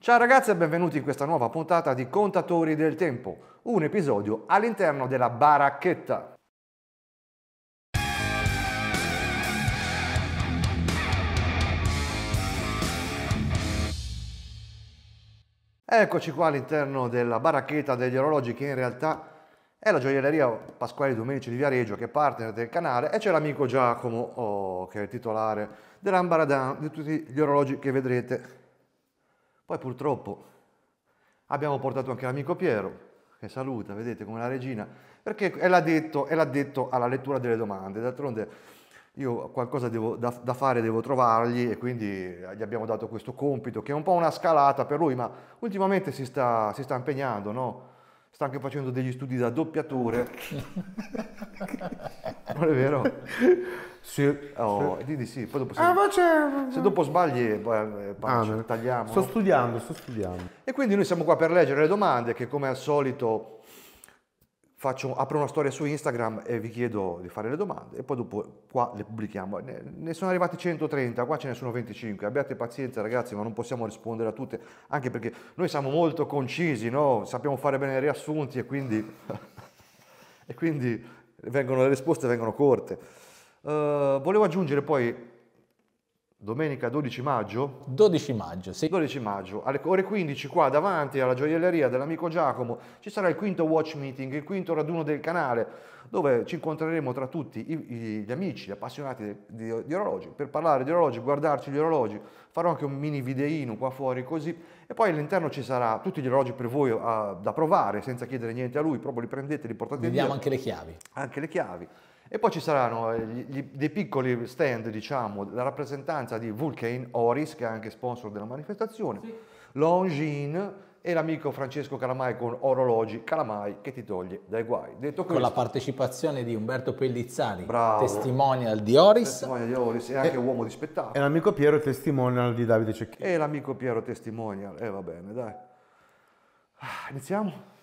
Ciao ragazzi e benvenuti in questa nuova puntata di Contatori del Tempo, un episodio all'interno della baracchetta. Eccoci qua all'interno della baracchetta degli orologi che in realtà è la gioielleria Pasquale Domenici di Viareggio che è partner del canale e c'è l'amico Giacomo oh, che è il titolare dell'ambaradan di tutti gli orologi che vedrete poi purtroppo abbiamo portato anche l'amico Piero, che saluta, vedete come la regina, perché è l'addetto, è l'addetto alla lettura delle domande. D'altronde io qualcosa devo, da, da, fare devo trovargli e quindi gli abbiamo dato questo compito, che è un po' una scalata per lui, ma ultimamente si sta, si sta impegnando, no? sta anche facendo degli studi da doppiatore. non è vero? Sì, oh, sì. sì. Poi dopo se, ah, c'è... se dopo sbagli, beh, eh, ah, tagliamo. Sto studiando, sto studiando. E quindi noi siamo qua per leggere le domande che come al solito Faccio, apro una storia su Instagram e vi chiedo di fare le domande e poi dopo qua le pubblichiamo. Ne, ne, sono arrivati 130, qua ce ne sono 25. Abbiate pazienza ragazzi, ma non possiamo rispondere a tutte, anche perché noi siamo molto concisi, no? sappiamo fare bene i riassunti e quindi, e quindi vengono, le risposte vengono corte. Uh, volevo aggiungere poi Domenica 12 maggio? 12 maggio, sì. 12 maggio, alle ore 15 qua davanti alla gioielleria dell'amico Giacomo ci sarà il quinto watch meeting, il quinto raduno del canale, dove ci incontreremo tra tutti gli amici, gli appassionati di, di orologi, per parlare di orologi, guardarci gli orologi. Farò anche un mini videino qua fuori così. E poi all'interno ci sarà tutti gli orologi per voi uh, da provare, senza chiedere niente a lui, proprio li prendete, li portate Vediamo via. Vediamo anche le chiavi. Anche le chiavi. E poi ci saranno eh, gli, gli, dei piccoli stand, diciamo, la rappresentanza di Vulcane Oris, che è anche sponsor della manifestazione, sì. Longin e l'amico Francesco Calamai con Orologi Calamai che ti toglie dai guai. Detto questo, con la partecipazione di Umberto Pellizzari, bravo, testimonial di Oris. Testimonial di Oris e anche e, uomo di spettacolo. E l'amico Piero testimonial di Davide Cecchini. E l'amico Piero testimonial, e eh, va bene, dai. Ah, iniziamo?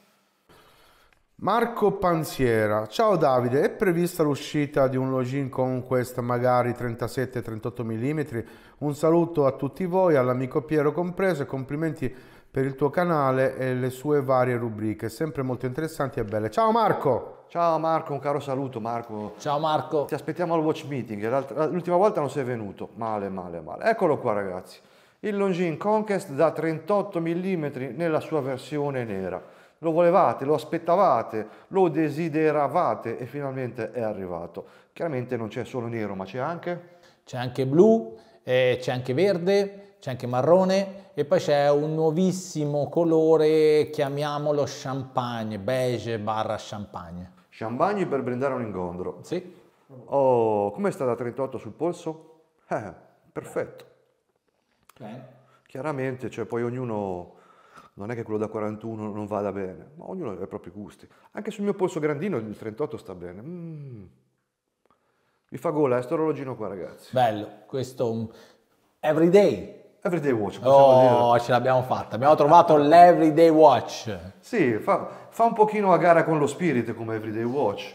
Marco Pansiera, ciao Davide, è prevista l'uscita di un Login Conquest magari 37-38 mm? Un saluto a tutti voi, all'amico Piero compreso e complimenti per il tuo canale e le sue varie rubriche, sempre molto interessanti e belle. Ciao Marco! Ciao Marco, un caro saluto Marco. Ciao Marco. Ti aspettiamo al watch meeting, l'ultima volta non sei venuto, male male male. Eccolo qua ragazzi, il Longin Conquest da 38 mm nella sua versione nera lo volevate, lo aspettavate, lo desideravate e finalmente è arrivato. Chiaramente non c'è solo nero, ma c'è anche... C'è anche blu, eh, c'è anche verde, c'è anche marrone e poi c'è un nuovissimo colore, chiamiamolo champagne, beige barra champagne. Champagne per brindare un incontro. Sì. Oh, come è stata 38 sul polso? Eh, perfetto. Beh. Chiaramente, cioè, poi ognuno non è che quello da 41 non vada bene, ma ognuno ha i propri gusti. Anche sul mio polso grandino il 38 sta bene. Mm. Mi fa gola, è eh, sto orologino qua ragazzi. Bello, questo everyday. Everyday watch. Oh, dire. ce l'abbiamo fatta, abbiamo trovato l'everyday watch. Sì, fa, fa un pochino a gara con lo spirit come everyday watch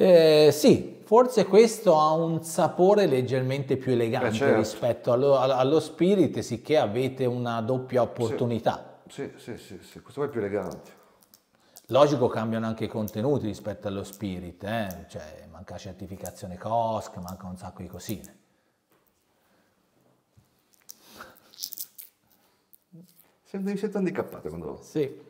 eh, sì, forse questo ha un sapore leggermente più elegante certo. rispetto allo, allo, Spirit, sicché avete una doppia opportunità. Sì, sì, sì, sì, questo è più elegante. Logico cambiano anche i contenuti rispetto allo Spirit, eh? cioè manca certificazione COSC, manca un sacco di cosine. Sembra di essere handicappato quando... Sì.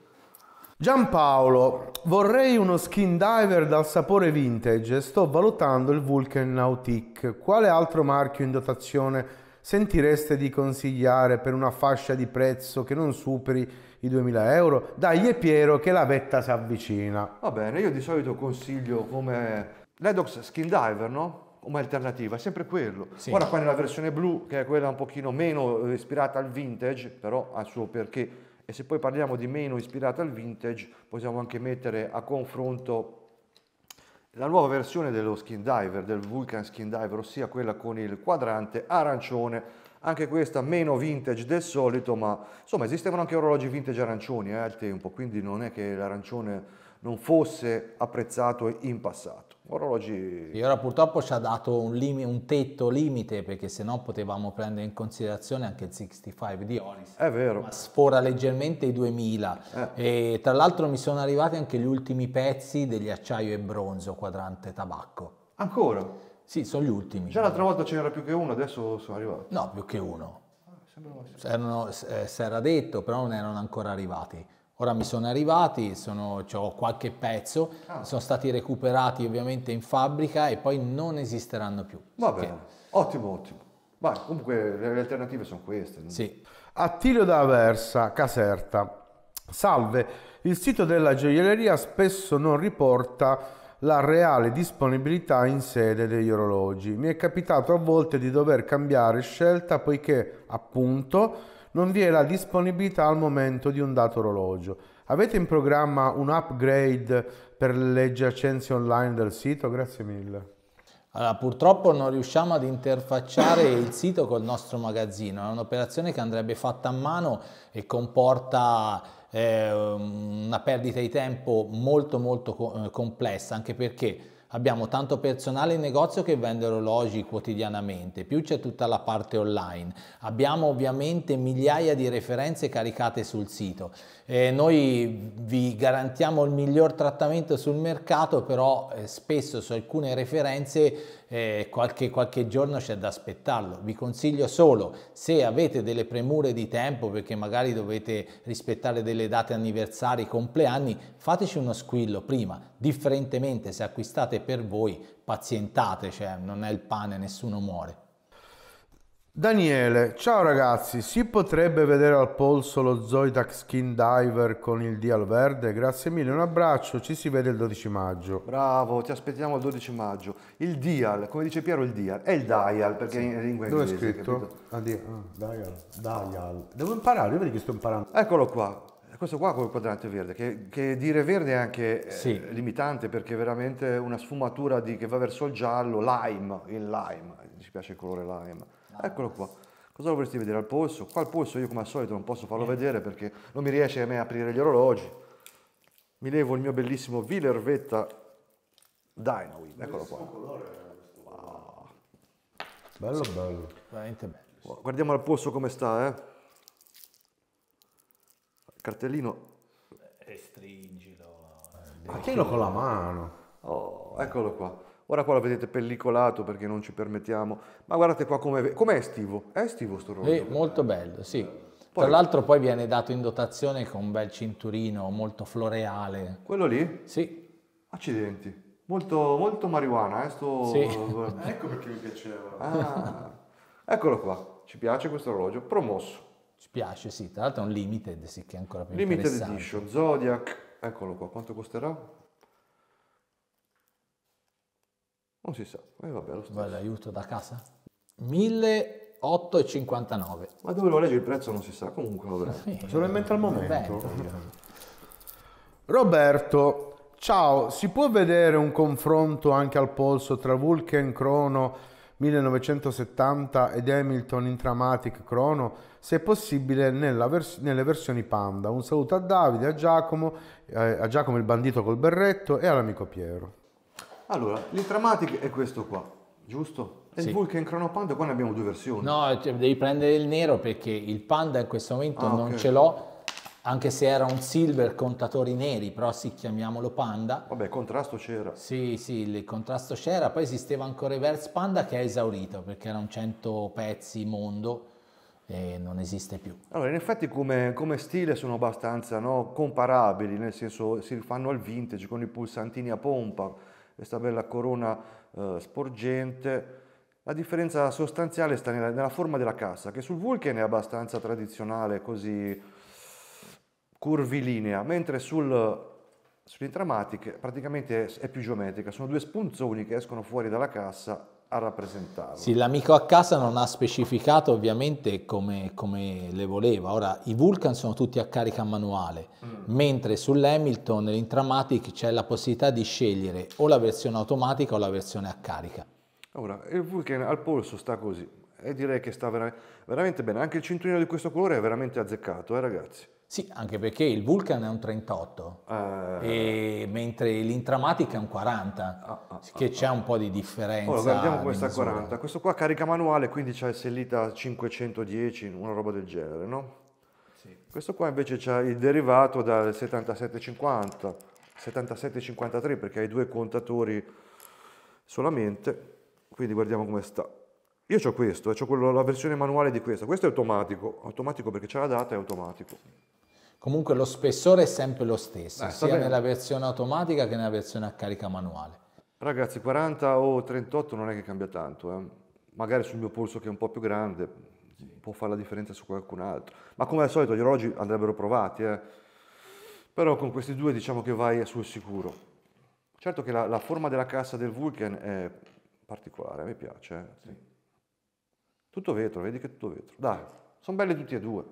Giampaolo, vorrei uno skin diver dal sapore vintage. Sto valutando il Vulcan Nautic. Quale altro marchio in dotazione sentireste di consigliare per una fascia di prezzo che non superi i 2000 euro? Dai, è Piero che la vetta si avvicina. Va bene, io di solito consiglio come l'Edox Skin Diver, no? come alternativa, è sempre quello. Sì. Ora qua nella versione blu, che è quella un pochino meno ispirata al vintage, però ha il suo perché e se poi parliamo di meno ispirata al vintage possiamo anche mettere a confronto la nuova versione dello skin diver, del Vulcan skin diver, ossia quella con il quadrante arancione, anche questa meno vintage del solito, ma insomma esistevano anche orologi vintage arancioni eh, al tempo, quindi non è che l'arancione non fosse apprezzato in passato orologi... E ora purtroppo ci ha dato un, lim- un tetto limite perché se no potevamo prendere in considerazione anche il 65 di Oris. È vero. Ma sfora leggermente i 2000. Eh. E tra l'altro mi sono arrivati anche gli ultimi pezzi degli acciaio e bronzo quadrante tabacco. Ancora? Sì, sono gli ultimi. Già l'altra volta ce n'era più che uno, adesso sono arrivati. No, più che uno. Ah, sembrava... Eh, si era detto, però non erano ancora arrivati. Ora mi sono arrivati, sono, cioè, ho qualche pezzo, ah. sono stati recuperati ovviamente in fabbrica e poi non esisteranno più. Va bene, okay. ottimo, ottimo. Ma comunque le alternative sono queste. No? Sì. Attilio da Aversa, Caserta. Salve, il sito della gioielleria spesso non riporta la reale disponibilità in sede degli orologi. Mi è capitato a volte di dover cambiare scelta poiché appunto non vi è la disponibilità al momento di un dato orologio. Avete in programma un upgrade per le adiacenze online del sito? Grazie mille. Allora, purtroppo non riusciamo ad interfacciare il sito col nostro magazzino, è un'operazione che andrebbe fatta a mano e comporta eh, una perdita di tempo molto molto eh, complessa, anche perché Abbiamo tanto personale in negozio che vende orologi quotidianamente, più c'è tutta la parte online. Abbiamo ovviamente migliaia di referenze caricate sul sito. Eh, noi vi garantiamo il miglior trattamento sul mercato, però eh, spesso su alcune referenze eh, qualche, qualche giorno c'è da aspettarlo. Vi consiglio solo se avete delle premure di tempo perché magari dovete rispettare delle date anniversari, compleanni, fateci uno squillo prima. Differentemente se acquistate per voi, pazientate, cioè non è il pane, nessuno muore. Daniele, ciao ragazzi, si potrebbe vedere al polso lo Zoidac Skin Diver con il dial verde? Grazie mille, un abbraccio, ci si vede il 12 maggio. Bravo, ti aspettiamo il 12 maggio. Il Dial, come dice Piero, il Dial, è il Dial perché sì. in lingua inglese. Dove è scritto? Ah, ah, dial, Dial. Devo imparare, vedi che sto imparando. Eccolo qua, questo qua con il quadrante verde, che, che, dire verde è anche eh, sì. limitante perché è veramente una sfumatura di, che va verso il giallo, lime, il lime, ci piace il colore lime. Eccolo qua. Cosa vorresti vedere al polso? Qua al polso io come al solito non posso farlo eh. vedere perché non mi riesce a me aprire gli orologi. Mi levo il mio bellissimo Villervetta Dynawin, eccolo qua. Wow. Bello bello, veramente bello. Guardiamo al polso come sta, eh. cartellino. E eh, stringilo. Ma tienilo con la mano. Oh, eccolo qua. Ora qua lo vedete pellicolato perché non ci permettiamo, ma guardate qua com'è, com'è estivo, è estivo sto orologio. Sì, molto bello, sì. Poi, Tra l'altro poi viene dato in dotazione con un bel cinturino molto floreale. Quello lì? Sì. Accidenti. Molto, molto marijuana, eh, sto... Sì. ecco perché mi piaceva. Ah. Eccolo qua, ci piace questo orologio, promosso. Ci piace, sì. Tra l'altro è un limited, sì, che è ancora più limited Limited edition, Zodiac. Eccolo qua, quanto costerà? Non oh, si sa, e eh, vabbè lo stesso. Bello, aiuto da casa. 1.859. Ma dove lo leggi il prezzo non si sa, comunque vabbè. Sì, Se lo inventa al momento. Roberto. Roberto, ciao, si può vedere un confronto anche al polso tra Vulcan Crono 1970 ed Hamilton Intramatic Crono, se possibile vers nelle versioni Panda. Un saluto a Davide, a Giacomo, eh, a Giacomo il bandito col berretto e all'amico Piero. Allora, il è questo qua, giusto? E sì. il Vulcan Chrono Panda qua ne abbiamo due versioni. No, eh, cioè, devi prendere il nero perché il Panda in questo momento ah, non okay. ce l'ho, anche se era un silver contatori neri, però sì, chiamiamolo Panda. Vabbè, contrasto c'era. Sì, sì, il contrasto c'era, poi esisteva ancora Reverse Panda che è esaurito perché era un 100 pezzi mondo e non esiste più. Allora, in effetti come, come stile sono abbastanza no, comparabili, nel senso si rifanno al vintage con i pulsantini a pompa, questa bella corona eh, sporgente. La differenza sostanziale sta nella, nella, forma della cassa, che sul Vulcan è abbastanza tradizionale, così curvilinea, mentre sul, sull'Intramatic praticamente è, è più geometrica, sono due spunzoni che escono fuori dalla cassa a rappresentarlo. Sì, l'amico a casa non ha specificato ovviamente come, come, le voleva. Ora, i Vulcan sono tutti a carica manuale, mm. mentre sull'Hamilton, nell'Intramatic, c'è la possibilità di scegliere o la versione automatica o la versione a carica. Ora, il Vulcan al polso sta così e direi che sta veramente bene. Anche il cinturino di questo colore è veramente azzeccato, eh ragazzi. Sì, anche perché il Vulcan è un 38, eh... mentre l'Intramatic è un 40, ah, ah, ah, che ah, c'è un po' di differenza. Ora guardiamo questa 40, questo qua carica manuale, quindi c'è sellita 510, una roba del genere, no? Sì. Questo qua invece c'è il derivato dal 7750, 7753 perché hai due contatori solamente, quindi guardiamo come sta. Io ho questo, ho la versione manuale di questo, questo è automatico, automatico perché c'è la data è automatico. Comunque lo spessore è sempre lo stesso, eh, sia nella versione automatica che nella versione a carica manuale. Ragazzi, 40 o 38 non è che cambia tanto, eh. magari sul mio polso che è un po' più grande può fare la differenza su qualcun altro, ma come al solito gli orologi andrebbero provati, eh. però con questi due diciamo che vai sul sicuro. Certo che la, la forma della cassa del Vulcan è particolare, mi me piace. Eh. Sì. Tutto vetro, vedi che è tutto vetro. Dai, sono belli tutti e due.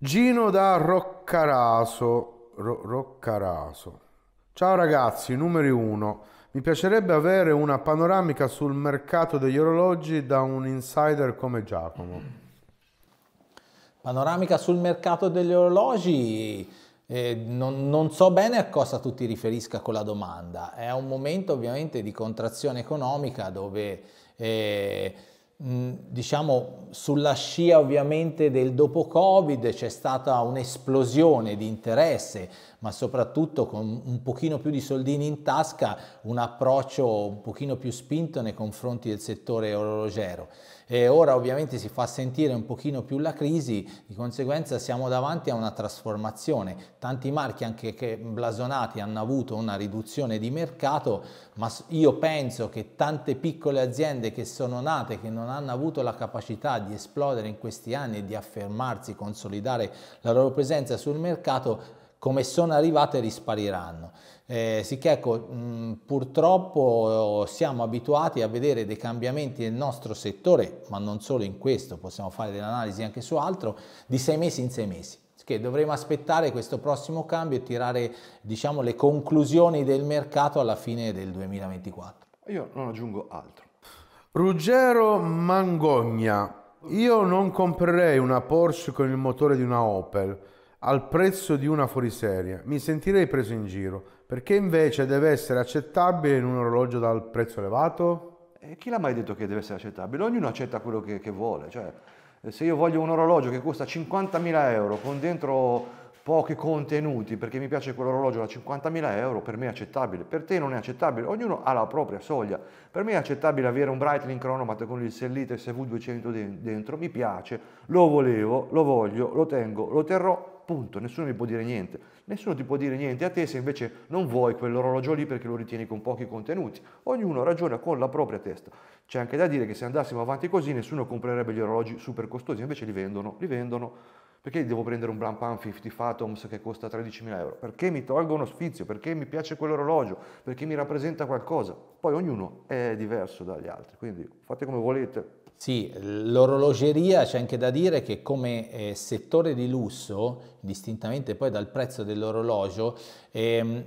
Gino da Roccaraso. Ro Roccaraso. Ciao ragazzi, numero uno. Mi piacerebbe avere una panoramica sul mercato degli orologi da un insider come Giacomo. Panoramica sul mercato degli orologi. Eh, non, non so bene a cosa tu ti riferisca con la domanda. È un momento ovviamente di contrazione economica dove eh, Mm, diciamo sulla scia ovviamente del dopo Covid c'è stata un'esplosione di interesse, ma soprattutto con un pochino più di soldini in tasca, un approccio un pochino più spinto nei confronti del settore orologero. E ora ovviamente si fa sentire un pochino più la crisi, di conseguenza siamo davanti a una trasformazione. Tanti marchi anche che blasonati hanno avuto una riduzione di mercato, ma io penso che tante piccole aziende che sono nate, che non hanno avuto la capacità di esplodere in questi anni e di affermarsi, consolidare la loro presenza sul mercato, come sono arrivate rispariranno. Eh, sicché ecco, mh, mm, purtroppo eh, siamo abituati a vedere dei cambiamenti nel nostro settore, ma non solo in questo, possiamo fare delle analisi anche su altro, di sei mesi in sei mesi che dovremo aspettare questo prossimo cambio e tirare diciamo, le conclusioni del mercato alla fine del 2024. Io non aggiungo altro. Ruggero Mangogna, io non comprerei una Porsche con il motore di una Opel al prezzo di una fuoriserie, mi sentirei preso in giro, perché invece deve essere accettabile in un orologio dal prezzo elevato? E eh, chi l'ha mai detto che deve essere accettabile? Ognuno accetta quello che, che vuole, cioè eh, se io voglio un orologio che costa 50.000 euro con dentro pochi contenuti perché mi piace quell'orologio da 50.000 euro, per me è accettabile, per te non è accettabile, ognuno ha la propria soglia. Per me è accettabile avere un Breitling cronometro con il sellito SV200 dentro, mi piace, lo volevo, lo voglio, lo tengo, lo terrò, Punto, nessuno mi può dire niente. Nessuno ti può dire niente a te se invece non vuoi quell'orologio lì perché lo ritieni con pochi contenuti. Ognuno ragiona con la propria testa. C'è anche da dire che se andassimo avanti così nessuno comprerebbe gli orologi super costosi, invece li vendono, li vendono. Perché devo prendere un Brampan 50 Fathoms che costa 13.000 euro? Perché mi tolgo uno sfizio? Perché mi piace quell'orologio? Perché mi rappresenta qualcosa? Poi ognuno è diverso dagli altri, quindi fate come volete, sì, l'orologeria c'è anche da dire che come eh, settore di lusso, distintamente poi dal prezzo dell'orologio, ehm,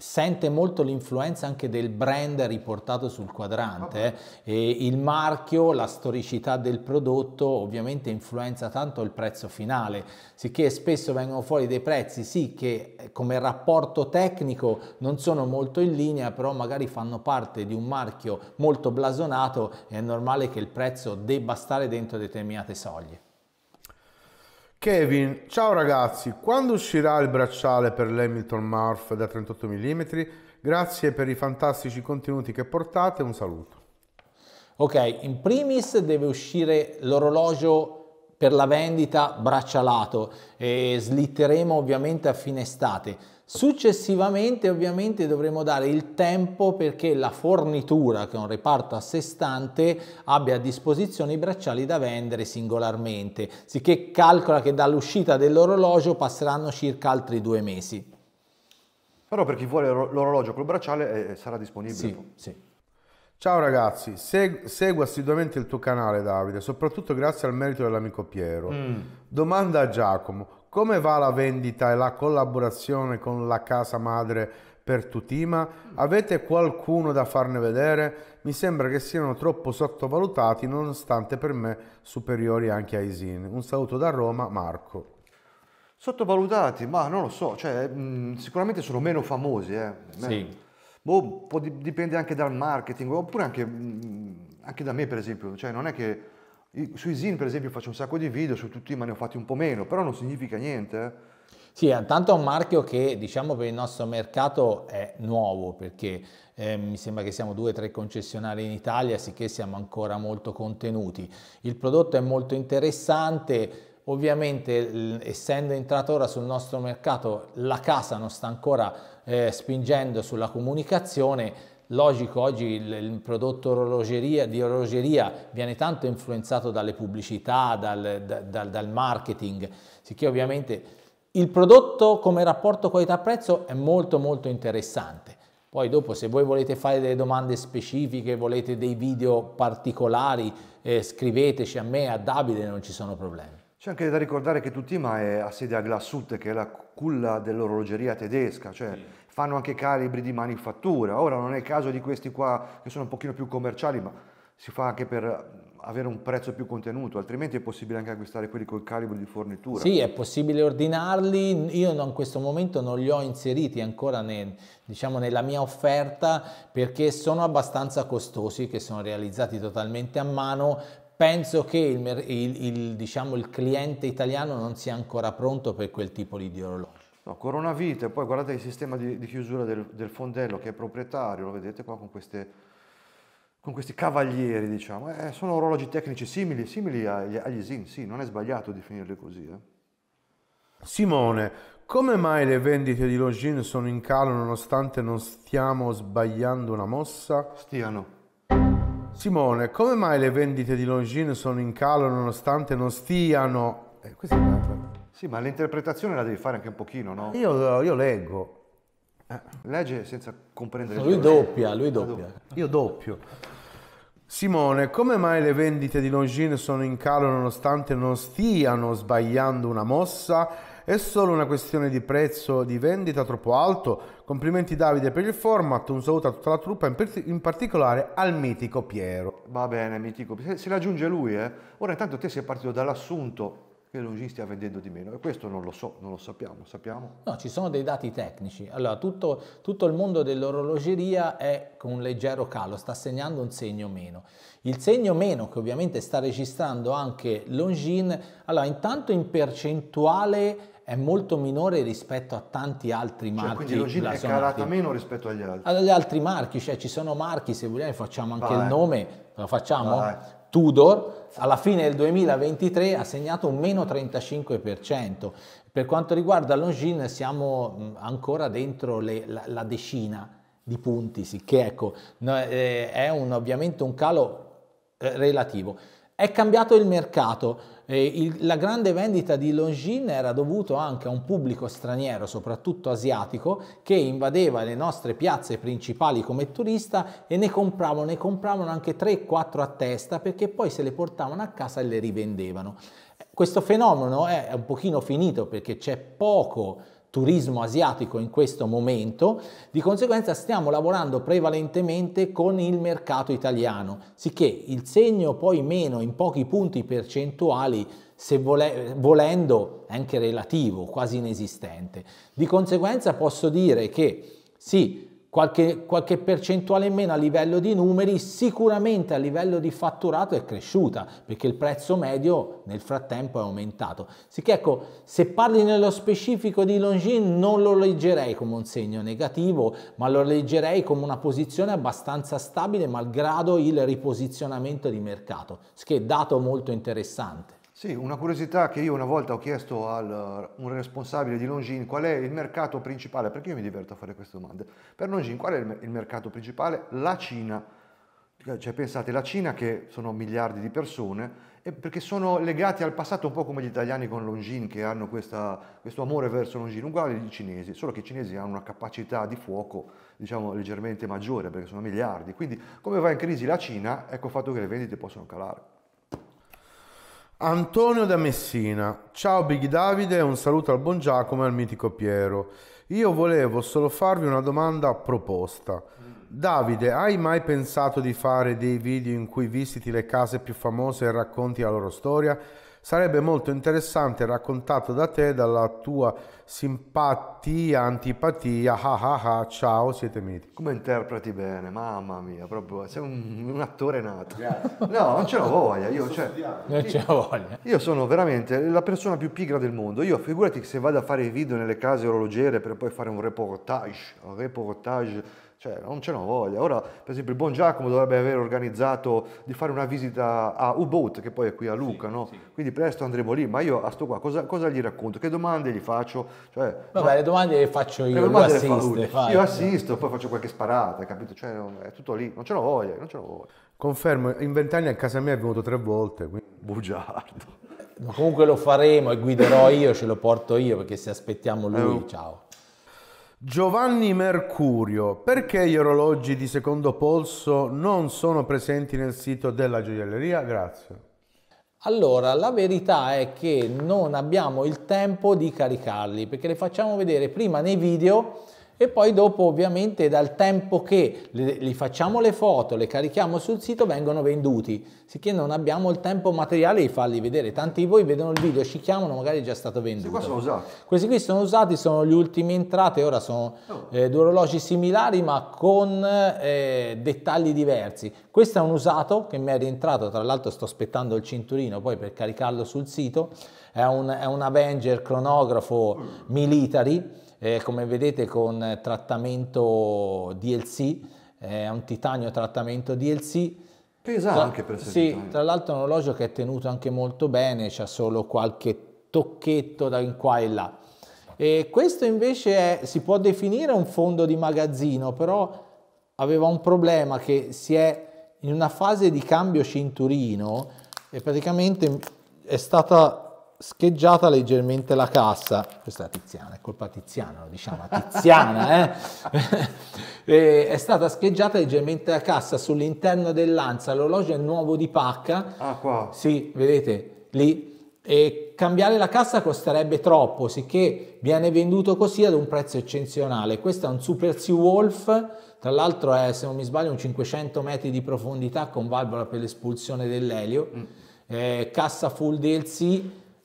sente molto l'influenza anche del brand riportato sul quadrante ah, e il marchio, la storicità del prodotto ovviamente influenza tanto il prezzo finale, sicché spesso vengono fuori dei prezzi sì che eh, come rapporto tecnico non sono molto in linea, però magari fanno parte di un marchio molto blasonato e è normale che il prezzo debba stare dentro determinate soglie. Kevin, ciao ragazzi, quando uscirà il bracciale per l'Hamilton Murph da 38 mm? Grazie per i fantastici contenuti che portate, un saluto. Ok, in primis deve uscire l'orologio per la vendita braccialato e slitteremo ovviamente a fine estate. Successivamente ovviamente dovremo dare il tempo perché la fornitura, che è un reparto a sé stante, abbia a disposizione i bracciali da vendere singolarmente, sicché calcola che dall'uscita dell'orologio passeranno circa altri due mesi. Però per chi vuole l'orologio col bracciale eh, eh sarà disponibile. Sì, sì. Ciao ragazzi, seg- seguo assiduamente il tuo canale Davide, soprattutto grazie al merito dell'amico Piero. Mm. Domanda a Giacomo, come va la vendita e la collaborazione con la casa madre per Tutima? Avete qualcuno da farne vedere? Mi sembra che siano troppo sottovalutati, nonostante per me superiori anche a Isin. Un saluto da Roma, Marco. Sottovalutati, ma non lo so, cioè, mh, mm, sicuramente sono meno famosi. Eh. Sì. Boh, dipende anche dal marketing, oppure anche, mh, mm, anche da me per esempio, cioè non è che sui zin, per esempio, faccio un sacco di video, su tutti ma ne ho fatti un po' meno, però non significa niente. Eh. Sì, intanto è un marchio che diciamo per il nostro mercato è nuovo perché eh, mi sembra che siamo due o tre concessionari in Italia, sicché siamo ancora molto contenuti. Il prodotto è molto interessante, Ovviamente essendo entrato ora sul nostro mercato la casa non sta ancora eh, spingendo sulla comunicazione, Logico, oggi il, il prodotto orologeria, di orologeria viene tanto influenzato dalle pubblicità, dal, dal, dal marketing, sicché ovviamente il prodotto come rapporto qualità-prezzo è molto molto interessante. Poi dopo se voi volete fare delle domande specifiche, volete dei video particolari, eh, scriveteci a me, a Davide, non ci sono problemi. C'è anche da ricordare che Tutti Ma è a sede a Glassut, che è la culla dell'orologeria tedesca, cioè sì fanno anche calibri di manifattura. Ora non è il caso di questi qua che sono un pochino più commerciali, ma si fa anche per eh, avere un prezzo più contenuto, altrimenti è possibile anche acquistare quelli col calibro di fornitura. Sì, è possibile ordinarli, io in questo momento non li ho inseriti ancora nel, diciamo, nella mia offerta perché sono abbastanza costosi, che sono realizzati totalmente a mano, penso che il, il, il, diciamo, il cliente italiano non sia ancora pronto per quel tipo di orologio. No, Coronavite, poi guardate il sistema di, di chiusura del, del, fondello che è proprietario, lo vedete qua con, queste, con questi cavalieri, diciamo. Eh, sono orologi tecnici simili, simili agli, agli Zin, sì, non è sbagliato definirli così. Eh. Simone, come mai le vendite di Login sono in calo nonostante non stiamo sbagliando una mossa? Stiano. Simone, come mai le vendite di Longin sono in calo nonostante non stiano... Eh, sì, ma l'interpretazione la devi fare anche un pochino, no? Io, io leggo. Eh, legge senza comprendere. No, lui doppia, lui doppia. Io doppio. Simone, come mai le vendite di Longines sono in calo nonostante non stiano sbagliando una mossa? È solo una questione di prezzo di vendita troppo alto? Complimenti Davide per il format, un saluto a tutta la truppa, in, in particolare al mitico Piero. Va bene, mitico, se, se la lui, eh. Ora intanto te sei partito dall'assunto che non ci stia vendendo di meno. E questo non lo so, non lo sappiamo, sappiamo. No, ci sono dei dati tecnici. Allora, tutto, tutto il mondo dell'orologeria è con un leggero calo, sta segnando un segno meno. Il segno meno che ovviamente sta registrando anche Longines, allora intanto in percentuale è molto minore rispetto a tanti altri cioè, marchi. Quindi Longines è calata meno rispetto agli altri. Agli altri marchi, cioè ci sono marchi, se vogliamo facciamo anche Vai. il nome, lo facciamo? Vai. Tudor, alla fine del 2023 ha segnato un meno 35%. Per quanto riguarda Longines siamo ancora dentro le, la, la, decina di punti, sicché ecco, no, eh, è un, ovviamente un calo eh, relativo. È cambiato il mercato. Eh, il, la grande vendita di Longines era dovuta anche a un pubblico straniero, soprattutto asiatico, che invadeva le nostre piazze principali come turista e ne compravano, ne compravano anche 3-4 a testa perché poi se le portavano a casa e le rivendevano. Eh, questo fenomeno è un pochino finito perché c'è poco turismo asiatico in questo momento, di conseguenza stiamo lavorando prevalentemente con il mercato italiano, sicché il segno poi meno in pochi punti percentuali se vole volendo è anche relativo, quasi inesistente. Di conseguenza posso dire che sì, qualche, qualche percentuale in meno a livello di numeri, sicuramente a livello di fatturato è cresciuta, perché il prezzo medio nel frattempo è aumentato. Sicché ecco, se parli nello specifico di Longin non lo leggerei come un segno negativo, ma lo leggerei come una posizione abbastanza stabile malgrado il riposizionamento di mercato, che è dato molto interessante. Sì, una curiosità che io una volta ho chiesto a uh, un responsabile di Longin qual è il mercato principale, perché io mi diverto a fare queste domande. Per Longin qual è il mercato principale? La Cina. Cioè, cioè pensate, la Cina che sono miliardi di persone, perché sono legati al passato un po' come gli italiani con Longin che hanno questa, questo amore verso Longin, uguale ai cinesi, solo che i cinesi hanno una capacità di fuoco diciamo leggermente maggiore perché sono miliardi. Quindi come va in crisi la Cina, ecco il fatto che le vendite possono calare. Antonio da Messina, ciao Big Davide, un saluto al buon Giacomo e al mitico Piero. Io volevo solo farvi una domanda proposta. Davide, hai mai pensato di fare dei video in cui visiti le case più famose e racconti la loro storia? Sarebbe molto interessante raccontato da te, dalla tua simpatia, antipatia, ah ah ah, ciao, siete miti. Come interpreti bene, mamma mia, proprio, sei un, un attore nato. Grazie. No, non ce l'ho voglia, io, cioè, non ce l'ho voglia. Io sono veramente la persona più pigra del mondo, io figurati che se vado a fare i video nelle case orologiere per poi fare un reportage, un reportage cioè, non ce n'ho voglia. Ora, per esempio, il buon Giacomo dovrebbe aver organizzato di fare una visita a U-Boat, che poi è qui a Luca, sì, no? Sì. Quindi presto andremo lì, ma io a sto qua cosa, cosa gli racconto? Che domande gli faccio? Cioè, Vabbè, ma... le domande le faccio io, le lui assiste. Fa io assisto, poi faccio qualche sparata, capito? Cioè, è tutto lì, non ce n'ho voglia, non ce n'ho voglia. Confermo, in vent'anni a casa mia è venuto tre volte, quindi... Bugiardo. Ma comunque lo faremo e guiderò io, ce lo porto io, perché se aspettiamo lui, eh. Oh. ciao. Giovanni Mercurio, perché gli orologi di secondo polso non sono presenti nel sito della gioielleria? Grazie. Allora, la verità è che non abbiamo il tempo di caricarli perché le facciamo vedere prima nei video e poi dopo ovviamente dal tempo che li facciamo le foto, le carichiamo sul sito vengono venduti, sicché non abbiamo il tempo materiale di farli vedere, tanti di voi vedono il video, ci chiamano, magari è già stato venduto. Questi qua sono usati. Questi qui sono usati, sono gli ultimi entrate, ora sono oh. eh, due orologi similari ma con eh, dettagli diversi. Questo è un usato che mi è rientrato, tra l'altro sto aspettando il cinturino poi per caricarlo sul sito, è un, è un Avenger cronografo mm. military eh, come vedete con eh, trattamento DLC, eh, è eh, un titanio trattamento DLC. Pesa tra, anche per essere Sì, titanio. tra l'altro è un orologio che è tenuto anche molto bene, c'ha solo qualche tocchetto da in qua e là. E questo invece è, si può definire un fondo di magazzino, però aveva un problema che si è in una fase di cambio cinturino e praticamente è stata scheggiata leggermente la cassa. Questa è Tiziana, è colpa Tiziana, lo diciamo, Tiziana, eh. eh? è stata scheggiata leggermente la cassa sull'interno dell'Anza, l'orologio è nuovo di pacca. Ah, qua. Sì, vedete, lì. E cambiare la cassa costerebbe troppo, sicché viene venduto così ad un prezzo eccezionale. Questo è un Super Sea Wolf, tra l'altro è, se non mi sbaglio, un 500 metri di profondità con valvola per l'espulsione dell'elio. Mm. Eh, cassa full DLC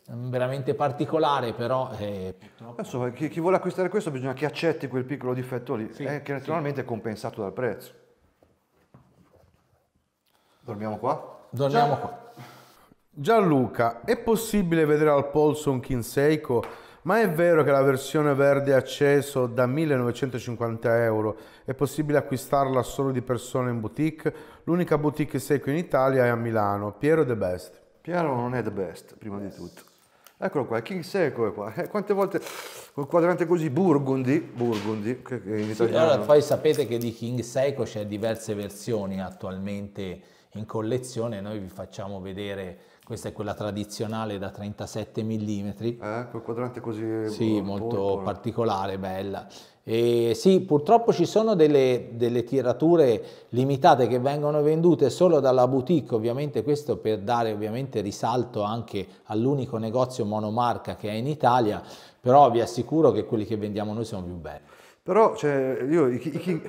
veramente particolare, però eh, purtroppo... Insomma, eh, chi, chi, vuole acquistare questo bisogna che accetti quel piccolo difetto lì, sì, eh, che naturalmente sì. è compensato dal prezzo. Dormiamo qua? Dormiamo Gian... qua. Gianluca, è possibile vedere al polso un King Seiko Ma è vero che la versione verde acceso da 1950 euro è possibile acquistarla solo di persona in boutique? L'unica boutique Seiko in Italia è a Milano. Piero The Best. Piero non è The Best, prima yes. di tutto. Eccolo qua, King Secco qua. Eh, quante volte col quadrante così Burgundy, Burgundy che in italiano. Sì, allora, poi sapete che di King Secco c'è diverse versioni attualmente in collezione, noi vi facciamo vedere questa è quella tradizionale da 37 mm. Eh, quel quadrante così... Sì, eh, molto porpora. particolare, bella. Eh, sì, purtroppo ci sono delle, delle, tirature limitate che vengono vendute solo dalla boutique, ovviamente questo per dare ovviamente risalto anche all'unico negozio monomarca che è in Italia, però vi assicuro che quelli che vendiamo noi sono più belli. Però cioè, io i, i, i...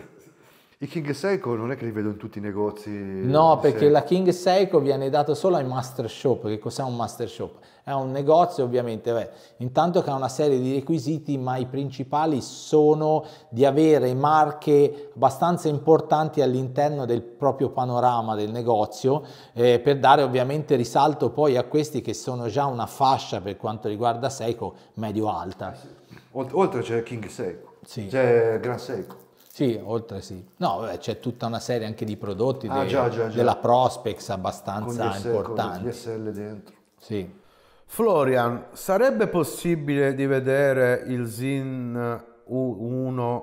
I King Seiko non è che li vedo in tutti i negozi. No, perché Seiko. la King Seiko viene data solo ai Master Shop. Che cos'è un Master Shop? È un negozio ovviamente, beh, intanto che ha una serie di requisiti, ma i principali sono di avere marche abbastanza importanti all'interno del proprio panorama del negozio, eh, per dare ovviamente risalto poi a questi che sono già una fascia per quanto riguarda Seiko medio-alta. Eh oltre c'è King Seiko, sì. c'è Gran Seiko. Sì, oltre sì. No, beh, c'è tutta una serie anche di prodotti ah, dei, già, già, già. della Prospex abbastanza Con gli SL, importanti. Con gli SL dentro. Sì. Florian, sarebbe possibile di vedere il Zin U1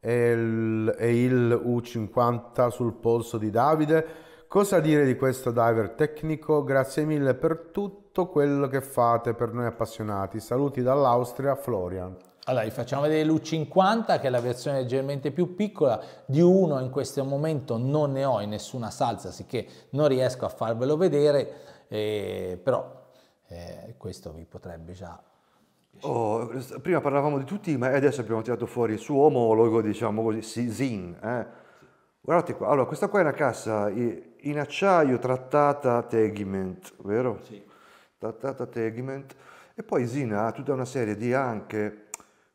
e il, e il U50 sul polso di Davide? Cosa dire di questo diver tecnico? Grazie mille per tutto quello che fate per noi appassionati. Saluti dall'Austria, Florian. Allora, vi facciamo vedere l'U50 che è la versione leggermente più piccola, di uno in questo momento non ne ho in nessuna salsa, sicché non riesco a farvelo vedere, eh, però eh, questo vi potrebbe già... Oh, prima parlavamo di tutti, ma adesso abbiamo tirato fuori il suo omologo, diciamo così, Zin. Eh. Guardate qua, allora questa qua è una cassa in acciaio trattata Tegiment, vero? Sì. Trattata Tegiment. E poi Zin ha tutta una serie di anche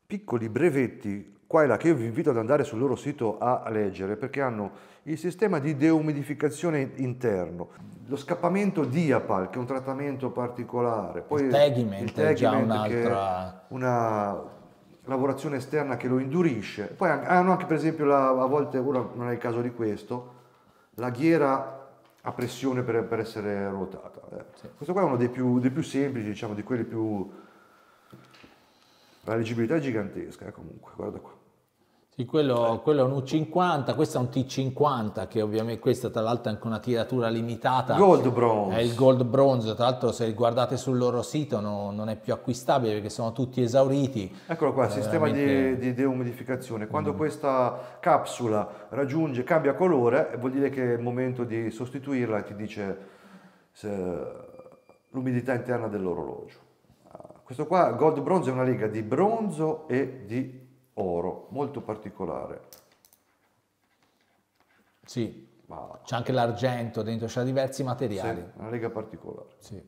piccoli brevetti qua e là che io vi invito ad andare sul loro sito a leggere perché hanno il sistema di deumidificazione interno, lo scappamento diapal, che è un trattamento particolare, poi il tegiment, il tegiment è già un'altra... una lavorazione esterna che lo indurisce, poi hanno anche per esempio, la, a volte, ora non è il caso di questo, la ghiera a pressione per, per essere ruotata. Eh. Sì. Questo qua è uno dei più, dei più semplici, diciamo, di quelli più... La leggibilità è gigantesca, eh, comunque, guarda qua. Sì, quello, eh. quello, è un U50, questo è un T50 che ovviamente questa tra l'altro è anche una tiratura limitata. Gold bronze. È il gold bronze, tra l'altro se guardate sul loro sito no, non è più acquistabile perché sono tutti esauriti. Eccolo qua, il eh, sistema veramente... di, di, deumidificazione. Quando mm. questa capsula raggiunge, cambia colore, vuol dire che è il momento di sostituirla e ti dice l'umidità interna dell'orologio. Ah, questo qua, gold bronze, è una lega di bronzo e di oro molto particolare. Sì, Ma... c'è anche l'argento dentro, c'è diversi materiali. Sì, una lega particolare. Sì.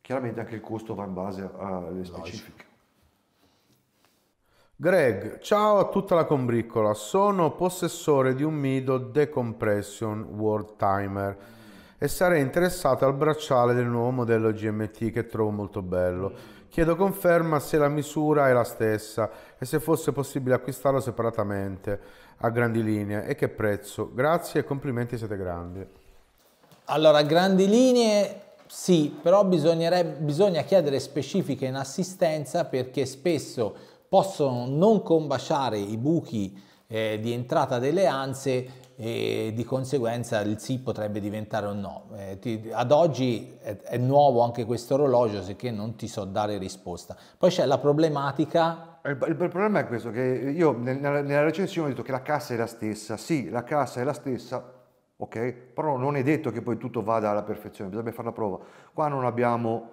Chiaramente anche il costo va in base alle specifiche. Greg, ciao a tutta la combriccola, sono possessore di un Mido Decompression World Timer e sarei interessato al bracciale del nuovo modello GMT che trovo molto bello. Chiedo conferma se la misura è la stessa e se fosse possibile acquistarlo separatamente, a grandi linee, e che prezzo. Grazie e complimenti, siete grandi. Allora, a grandi linee sì, però bisogna chiedere specifiche in assistenza perché spesso possono non combaciare i buchi eh, di entrata delle anse e di conseguenza il sì potrebbe diventare un no. Eh, ti, ad oggi è, è nuovo anche questo orologio, sicché non ti so dare risposta. Poi c'è la problematica il, eh, il, il, problema è questo, che io nella, nella, recensione ho detto che la cassa è la stessa, sì, la cassa è la stessa, ok, però non è detto che poi tutto vada alla perfezione, bisogna fare la prova. Qua non abbiamo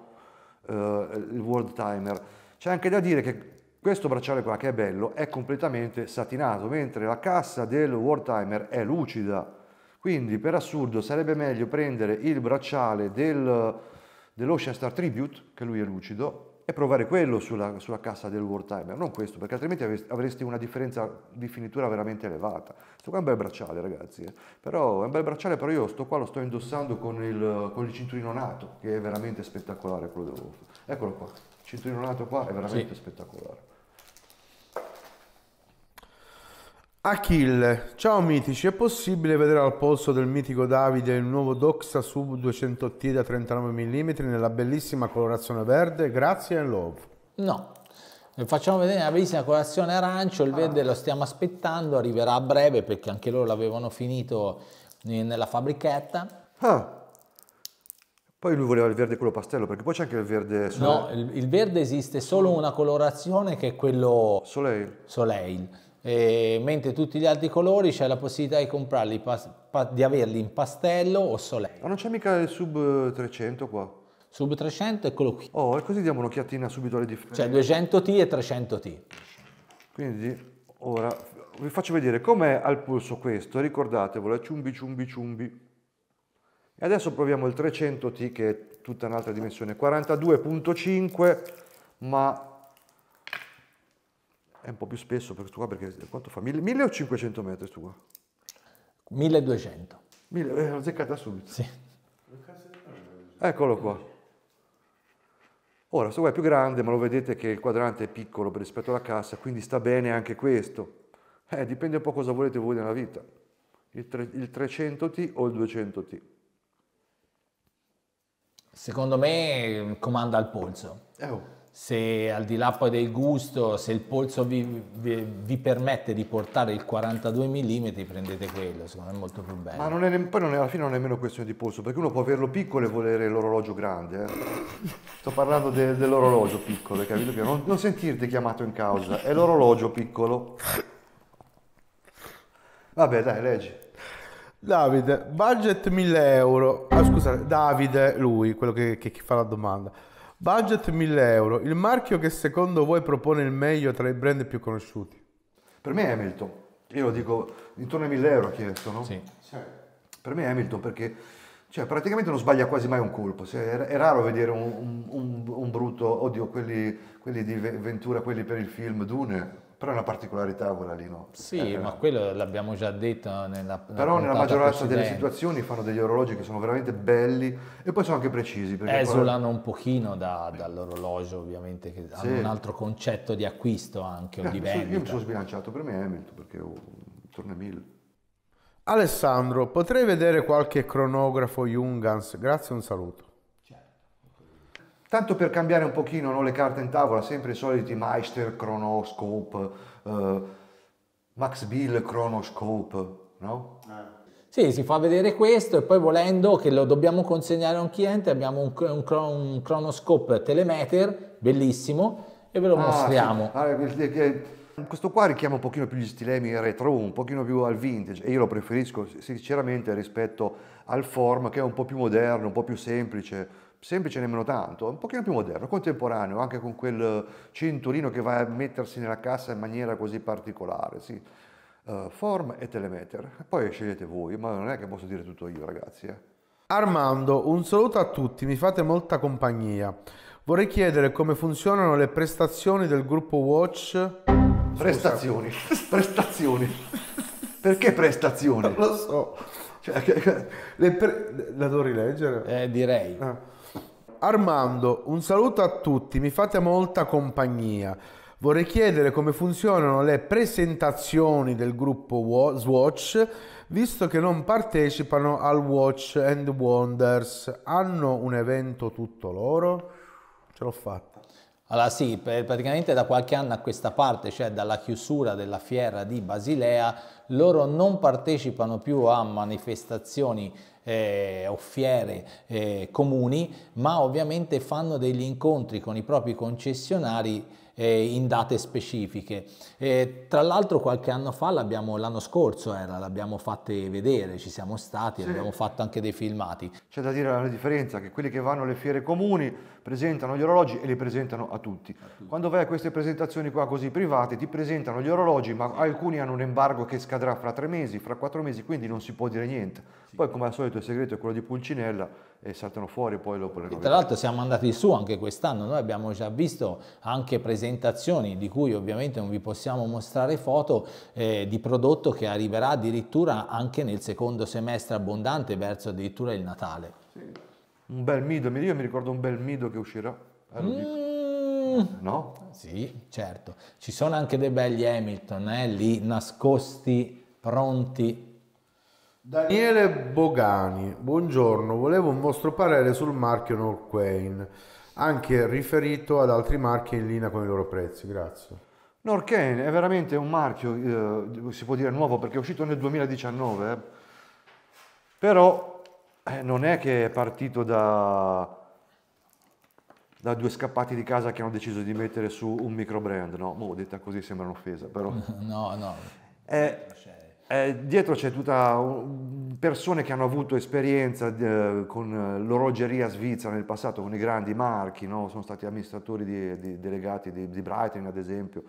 uh, il world timer. C'è anche da dire che questo bracciale qua che è bello è completamente satinato, mentre la cassa del Wartimer è lucida. Quindi per assurdo sarebbe meglio prendere il bracciale del, dell'Ocean Star Tribute, che lui è lucido, e provare quello sulla, sulla cassa del Wartimer, non questo, perché altrimenti avresti una differenza di finitura veramente elevata. Questo qua è un bel bracciale ragazzi, eh. però è un bel bracciale, però io sto qua lo sto indossando con il, con il cinturino nato, che è veramente spettacolare quello del dell'Olf. Eccolo qua, il cinturino nato qua è veramente sì. spettacolare. Achille, ciao mitici, è possibile vedere al polso del mitico Davide il nuovo Doxa Sub 200T da 39 mm nella bellissima colorazione verde? Grazie e love. No, facciamo vedere la bellissima colorazione arancio, il ah. verde ah. lo stiamo aspettando, arriverà a breve perché anche loro l'avevano finito nella fabbrichetta. Ah. Poi lui voleva il verde quello pastello, perché poi c'è anche il verde Soleil. No, il, il, verde esiste solo una colorazione che è quello... Soleil. Soleil e, mentre tutti gli altri colori c'è la possibilità di comprarli, di averli in pastello o solei. Ma non c'è mica il sub 300 qua? Sub 300 eccolo qui. Oh, e così diamo un'occhiatina subito alle differenze. C'è cioè, 200T e 300T. Quindi ora vi faccio vedere com'è al polso questo, ricordatevelo, è ciumbi ciumbi ciumbi. E adesso proviamo il 300T che è tutta un'altra dimensione, 42.5 ma è un po' più spesso per questo qua perché quanto fa? 1000 o metri tu qua? 1200. 1000, l'ho zeccata subito. Sì. Eccolo qua. Ora, questo qua è più grande, ma lo vedete che il quadrante è piccolo rispetto alla cassa, quindi sta bene anche questo. Eh, dipende un po' cosa volete voi nella vita. Il, tre, il 300T o il 200T. Secondo me comanda al polso. Eh, oh se al di là poi del gusto, se il polso vi, vi, vi permette di portare il 42 mm, prendete quello, secondo me è molto più bello. Ma non è, poi non è, alla fine non è nemmeno questione di polso, perché uno può averlo piccolo e volere l'orologio grande. Eh. Sto parlando de, dell'orologio piccolo, capito? Non, non sentirti chiamato in causa, è l'orologio piccolo. Vabbè dai, leggi. Davide, budget 1000 euro. Ah, scusate, Davide, lui, quello che, che, che fa la domanda. Budget 1000 euro, il marchio che secondo voi propone il meglio tra i brand più conosciuti? Per me è Hamilton, io lo dico intorno ai 1000 euro ha chiesto, no? Sì. Per me è Hamilton perché cioè, praticamente non sbaglia quasi mai un colpo, cioè, è raro vedere un, un, un, un brutto, oddio quelli, quelli di Ventura, quelli per il film Dune, però è una particolarità quella lì, no? Sì, eh, ma quello l'abbiamo già detto nella Però nella maggioranza precedente. delle situazioni fanno degli orologi che sono veramente belli e poi sono anche precisi. Esulano poi... un pochino da, dall'orologio, ovviamente, che sì. hanno un altro concetto di acquisto anche, o eh, di vendita. Io mi sono sbilanciato, per me è Hamilton, perché ho intorno ai 1000. Alessandro, potrei vedere qualche cronografo Jungans? Grazie, un saluto. Tanto per cambiare un pochino no, le carte in tavola, sempre i soliti Meister, Chronoscope, eh, Max Bill, Chronoscope, no? Sì, si fa vedere questo e poi volendo che lo dobbiamo consegnare a un cliente abbiamo un, un, un Chronoscope Telemeter, bellissimo, e ve lo ah, mostriamo. Sì. Ah, questo qua richiama un pochino più gli stilemi retro, un pochino più al vintage e io lo preferisco sinceramente rispetto al form che è un po' più moderno, un po' più semplice, semplice nemmeno tanto, un pochino più moderno, contemporaneo, anche con quel cinturino che va a mettersi nella cassa in maniera così particolare. Sì. Uh, form e telemeter, poi scegliete voi, ma non è che posso dire tutto io ragazzi. Eh. Armando, un saluto a tutti, mi fate molta compagnia. Vorrei chiedere come funzionano le prestazioni del gruppo Watch. Prestazioni, prestazioni. Perché prestazioni? Non lo so. Cioè, pre... La devo rileggere? Eh, direi. Ah. Armando, un saluto a tutti, mi fate molta compagnia. Vorrei chiedere come funzionano le presentazioni del gruppo Swatch, visto che non partecipano al Watch and Wonders. Hanno un evento tutto loro? Ce l'ho fatta. Allora sì, praticamente da qualche anno a questa parte, cioè dalla chiusura della fiera di Basilea, loro non partecipano più a manifestazioni eh, o fiere eh, comuni, ma ovviamente fanno degli incontri con i propri concessionari eh, in date specifiche. E, eh, tra l'altro qualche anno fa, l'anno scorso era, l'abbiamo fatte vedere, ci siamo stati, sì. abbiamo fatto anche dei filmati. C'è da dire la differenza che quelli che vanno alle fiere comuni presentano gli orologi e li presentano a tutti. a tutti. Quando vai a queste presentazioni qua così private ti presentano gli orologi ma alcuni hanno un embargo che scadrà fra tre mesi, fra quattro mesi, quindi non si può dire niente. Sì. Poi come al solito il segreto è quello di Pulcinella e saltano fuori poi dopo le novità. Tra l'altro siamo andati su anche quest'anno, noi abbiamo già visto anche presentazioni di cui ovviamente non vi possiamo mostrare foto eh, di prodotto che arriverà addirittura anche nel secondo semestre abbondante verso addirittura il Natale. Sì. Un bel mido, io mi ricordo un bel mido che uscirà. Eh, mm. No? Sì, certo. Ci sono anche dei belli Hamilton eh, lì nascosti, pronti Daniele Bogani, buongiorno, volevo un vostro parere sul marchio Norquain, anche riferito ad altri marchi in linea con i loro prezzi, grazie. Norquain è veramente un marchio, eh, si può dire nuovo perché è uscito nel 2019, eh. però eh, non è che è partito da, da due scappati di casa che hanno deciso di mettere su un micro brand, no? Boh, detta così sembra un'offesa, però... no, no. Eh, è, cioè, eh, dietro c'è tutta persone che hanno avuto esperienza eh, con l'orologeria svizzera nel passato, con i grandi marchi, no? sono stati amministratori di, di, delegati di, di Breitling ad esempio.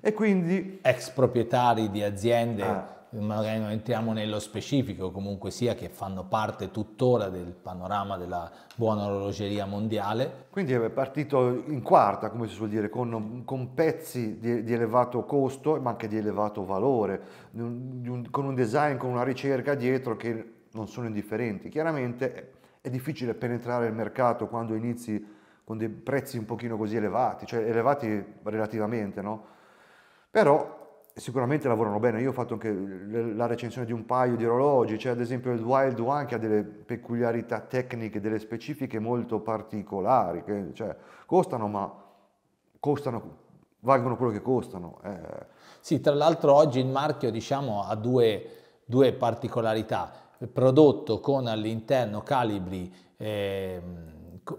E quindi... Ex proprietari di aziende. Eh magari non entriamo nello specifico, comunque sia che fanno parte tuttora del panorama della buona orologeria mondiale. Quindi è partito in quarta, come si suol dire, con, con pezzi di, di, elevato costo ma anche di elevato valore, di un, di un, con un design, con una ricerca dietro che non sono indifferenti. Chiaramente è difficile penetrare il mercato quando inizi con dei prezzi un pochino così elevati, cioè elevati relativamente, no? Però sicuramente lavorano bene. Io ho fatto anche la recensione di un paio di orologi, c'è ad esempio il Wild One che ha delle peculiarità tecniche, delle specifiche molto particolari, che cioè, costano ma costano, valgono quello che costano. Eh. Sì, tra l'altro oggi il marchio diciamo, ha due, due particolarità, prodotto con all'interno calibri eh,